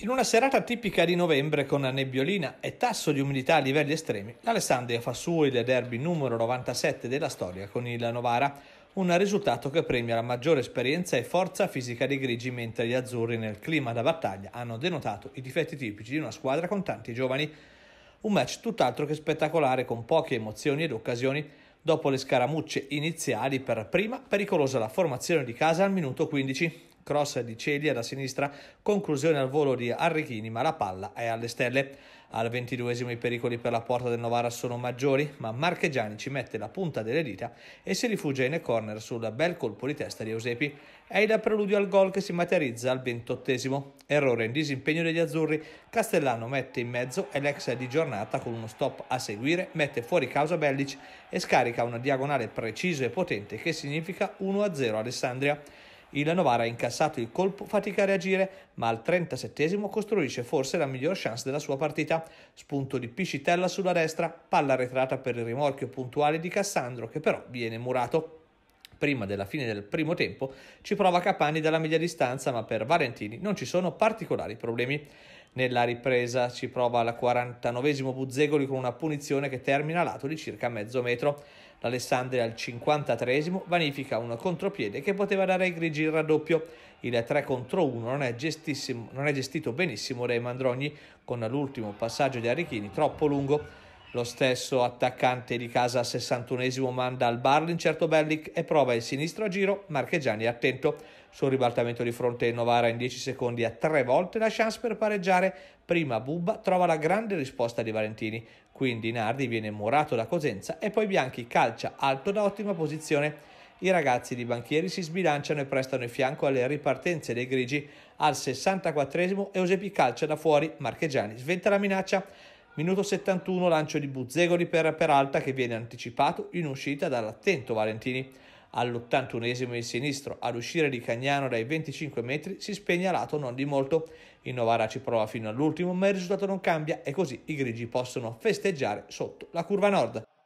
In una serata tipica di novembre con nebbiolina e tasso di umidità a livelli estremi, l'Alessandria fa suo il derby numero 97 della storia con il Novara, un risultato che premia la maggiore esperienza e forza fisica dei grigi, mentre gli azzurri nel clima da battaglia hanno denotato i difetti tipici di una squadra con tanti giovani. Un match tutt'altro che spettacolare con poche emozioni ed occasioni, Dopo le scaramucce iniziali per prima, pericolosa la formazione di casa al minuto 15, cross di Celia da sinistra, conclusione al volo di Arrichini, ma la palla è alle stelle. Al ventiduesimo i pericoli per la porta del Novara sono maggiori, ma Marchegiani ci mette la punta delle dita e si rifugia in corner sul bel colpo di testa di Eusepi. È il preludio al gol che si materializza al ventottesimo. Errore in disimpegno degli azzurri, Castellano mette in mezzo e l'ex di giornata con uno stop a seguire mette fuori causa Bellic e scarica una diagonale precisa e potente che significa 1-0 Alessandria. Il Novara ha incassato il colpo, fatica a reagire, ma al 37 costruisce forse la miglior chance della sua partita. Spunto di Piscitella sulla destra, palla arretrata per il rimorchio puntuale di Cassandro che però viene murato. Prima della fine del primo tempo ci prova Capani dalla media distanza, ma per Valentini non ci sono particolari problemi. Nella ripresa ci prova al 49esimo Buzzegoli con una punizione che termina a lato di circa mezzo metro. L'Alessandria al 53esimo vanifica un contropiede che poteva dare ai grigi il raddoppio. Il 3 contro 1 non è, non è gestito benissimo dai Mandrogni con l'ultimo passaggio di Arichini troppo lungo. Lo stesso attaccante di casa 61esimo manda al bar l'incerto Bellic e prova il sinistro a giro, Marchegiani attento. Sul ribaltamento di fronte Novara in 10 secondi a tre volte la chance per pareggiare. Prima Bubba trova la grande risposta di Valentini, quindi Nardi viene murato da Cosenza e poi Bianchi calcia alto da ottima posizione. I ragazzi di Banchieri si sbilanciano e prestano il fianco alle ripartenze dei grigi. Al 64 esimo Eusepi calcia da fuori, Marchegiani sventa la minaccia. Minuto 71 lancio di Buzzegoli per Peralta che viene anticipato in uscita dall'attento Valentini. All'81esimo il sinistro, ad uscire di Cagnano dai 25 metri, si spegne a lato non di molto. Il Novara ci prova fino all'ultimo, ma il risultato non cambia e così i grigi possono festeggiare sotto la curva nord.